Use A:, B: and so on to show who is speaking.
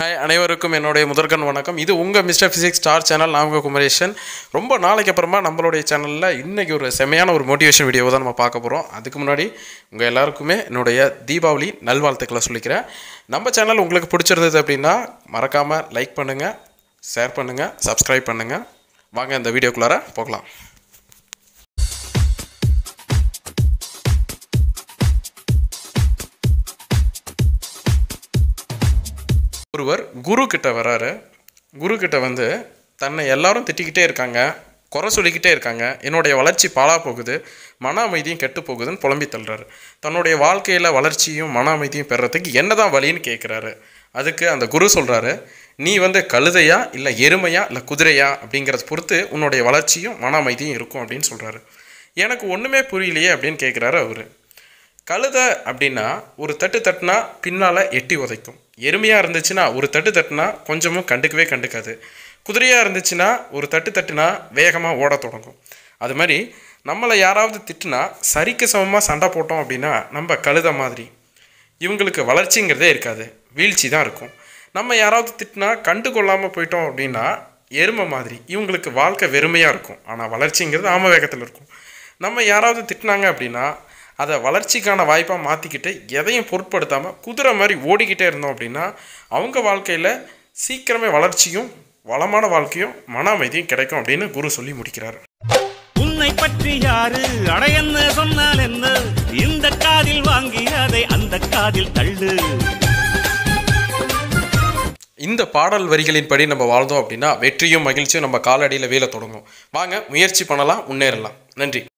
A: hi அனைவருக்கும் என்னுடைய முதற்கன் வணக்கம் இது உங்கள் மிஸ்டர் ஃபிசிக்ஸ் ஸ்டார் சேனல் நாமக உங்கள் குமரேஷன் ரொம்ப நாளைக்கு அப்புறமா நம்மளுடைய சேனலில் இன்றைக்கி ஒரு செமையான ஒரு மோட்டிவேஷன் வீடியோ தான் நம்ம பார்க்க போகிறோம் அதுக்கு முன்னாடி உங்கள் எல்லாருக்குமே என்னுடைய தீபாவளி நல்வாழ்த்துக்களை சொல்லிக்கிறேன் நம்ம சேனல் உங்களுக்கு பிடிச்சிருந்தது அப்படின்னா மறக்காமல் லைக் பண்ணுங்கள் ஷேர் பண்ணுங்கள் சப்ஸ்கிரைப் பண்ணுங்கள் வாங்க இந்த வீடியோக்குள்ளார போகலாம் ஒருவர் குரு கிட்ட வராரு குரு கிட்ட வந்து தன்னை எல்லாரும் திட்டிக்கிட்டே இருக்காங்க குறை சொல்லிக்கிட்டே இருக்காங்க என்னுடைய வளர்ச்சி பாலா போகுது மன அமைதியும் கெட்டு போகுதுன்னு புலம்பி தள்ளுறாரு தன்னுடைய வாழ்க்கையில் வளர்ச்சியும் மன அமைதியும் பெறத்துக்கு என்ன தான் வழின்னு கேட்குறாரு அதுக்கு அந்த குரு சொல்கிறாரு நீ வந்து கழுதையா இல்லை எருமையா இல்லை குதிரையா அப்படிங்கிறத பொறுத்து உன்னுடைய வளர்ச்சியும் மன அமைதியும் இருக்கும் அப்படின்னு சொல்கிறாரு எனக்கு ஒன்றுமே புரியலையே அப்படின்னு கேட்குறாரு அவர் கழுதை அப்படின்னா ஒரு தட்டு தட்டுனா பின்னால் எட்டி உதைக்கும் எருமையாக இருந்துச்சுன்னா ஒரு தட்டு தட்டுனா கொஞ்சமும் கண்டுக்கவே கண்டுக்காது குதிரையாக இருந்துச்சுன்னா ஒரு தட்டு தட்டுனா வேகமாக ஓட தொடங்கும் அது மாதிரி நம்மளை யாராவது திட்டுனா சரிக்கு சமமாக சண்டை போட்டோம் அப்படின்னா நம்ம கழுத மாதிரி இவங்களுக்கு வளர்ச்சிங்கிறதே இருக்காது வீழ்ச்சி தான் இருக்கும் நம்ம யாராவது திட்டுனா கண்டு கொள்ளாமல் போயிட்டோம் அப்படின்னா எருமை மாதிரி இவங்களுக்கு வாழ்க்கை வெறுமையாக இருக்கும் ஆனால் வளர்ச்சிங்கிறது ஆம வேகத்தில் இருக்கும் நம்ம யாராவது திட்டினாங்க அப்படின்னா அதை வளர்ச்சிக்கான வாய்ப்பாக மாற்றிக்கிட்டு எதையும் பொருட்படுத்தாமல் குதிரை மாதிரி ஓடிக்கிட்டே இருந்தோம் அப்படின்னா அவங்க வாழ்க்கையில் சீக்கிரமே வளர்ச்சியும் வளமான வாழ்க்கையும் மன அமைதியும் கிடைக்கும் அப்படின்னு குரு சொல்லி முடிக்கிறார்
B: உன்னை பற்றி யாரு அடையன்னு சொன்னால் என்ன இந்த காதில் வாங்கி அதை அந்த காதில் தள்ளு
A: இந்த பாடல் வரிகளின்படி நம்ம வாழ்ந்தோம் அப்படின்னா வெற்றியும் மகிழ்ச்சியும் நம்ம காலடியில் வேலை தொடங்கும் வாங்க முயற்சி பண்ணலாம் முன்னேறலாம் நன்றி